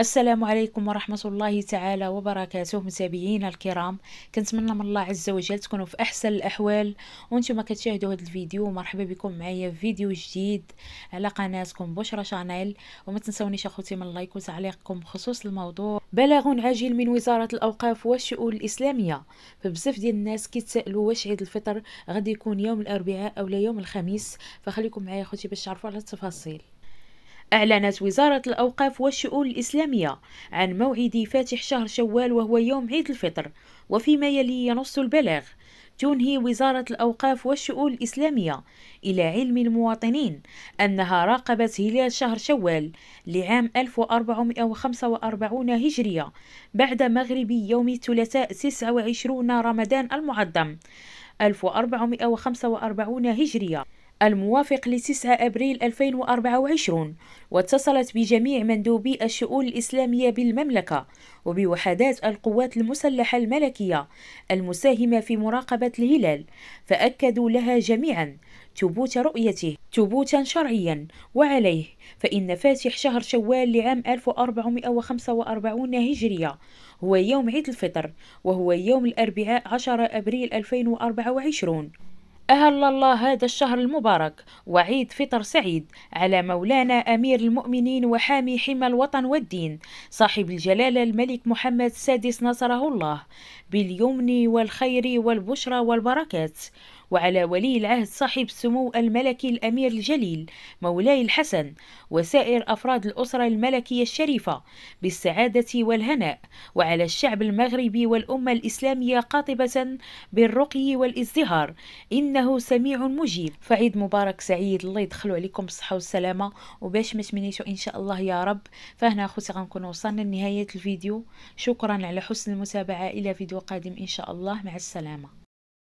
السلام عليكم ورحمة الله تعالى وبركاته متابعينا الكرام كنتمنى من الله عز وجل تكونوا في أحسن الأحوال وانتم كتشاهدوا هذا الفيديو مرحبا بكم معايا في فيديو جديد على قناتكم بشرة شانيل وما تنسونيش أخوتي من لايك وتعليقكم بخصوص الموضوع بلاغ عاجل من وزارة الأوقاف والشؤون الإسلامية فبزاف ديال الناس كيتسألوا واش عيد الفطر غادي يكون يوم الأربعاء أو لا يوم الخميس فخليكم معايا أخوتي باش تعرفوا على التفاصيل أعلنت وزارة الأوقاف والشؤون الإسلامية عن موعد فاتح شهر شوال وهو يوم عيد الفطر وفيما يلي ينص البلاغ تنهي وزارة الأوقاف والشؤون الإسلامية إلى علم المواطنين أنها راقبت هلال شهر شوال لعام 1445 هجرية بعد مغرب يوم الثلاثاء 29 رمضان المعظم 1445 هجرية الموافق لتسعة أبريل 2024 واتصلت بجميع مندوبي الشؤون الإسلامية بالمملكة وبوحدات القوات المسلحة الملكية المساهمة في مراقبة الهلال فأكدوا لها جميعا ثبوت رؤيته ثبوتا شرعيا وعليه فإن فاتح شهر شوال لعام 1445 هجرية هو يوم عيد الفطر وهو يوم الأربعاء 10 أبريل 2024 أهل الله هذا الشهر المبارك وعيد فطر سعيد على مولانا أمير المؤمنين وحامي حمى الوطن والدين صاحب الجلالة الملك محمد السادس نصره الله باليمن والخير والبشرى والبركات وعلى ولي العهد صاحب السمو الملكي الأمير الجليل مولاي الحسن وسائر أفراد الأسرة الملكية الشريفة بالسعادة والهناء وعلى الشعب المغربي والأمة الإسلامية قاطبة بالرقي والازدهار إنه سميع مجيب فعيد مبارك سعيد الله يدخل عليكم بالصحة والسلامة وباش ما تمنيتوا إن شاء الله يا رب فهنا أخوتي غنكون وصلنا لنهاية الفيديو شكرا على حسن المتابعة إلى فيديو قادم إن شاء الله مع السلامة